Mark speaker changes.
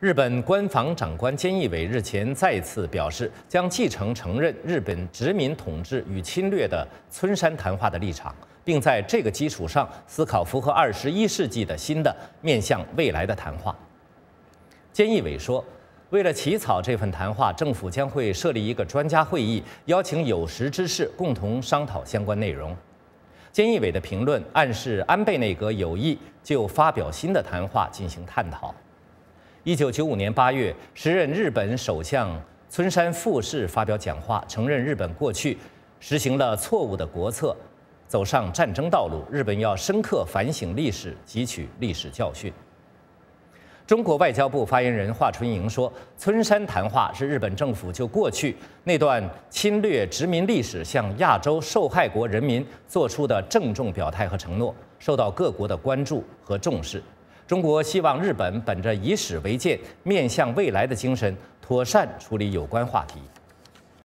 Speaker 1: 日本官房长官菅义伟日前再次表示，将继承承认日本殖民统治与侵略的村山谈话的立场，并在这个基础上思考符合21世纪的新的面向未来的谈话。菅义伟说，为了起草这份谈话，政府将会设立一个专家会议，邀请有识之士共同商讨相关内容。菅义伟的评论暗示，安倍内阁有意就发表新的谈话进行探讨。一九九五年八月，时任日本首相村山富市发表讲话，承认日本过去实行了错误的国策，走上战争道路。日本要深刻反省历史，汲取历史教训。中国外交部发言人华春莹说：“村山谈话是日本政府就过去那段侵略殖民历史向亚洲受害国人民做出的郑重表态和承诺，受到各国的关注和重视。”中国希望日本本着以史为鉴、面向未来的精神，妥善处理有关话题。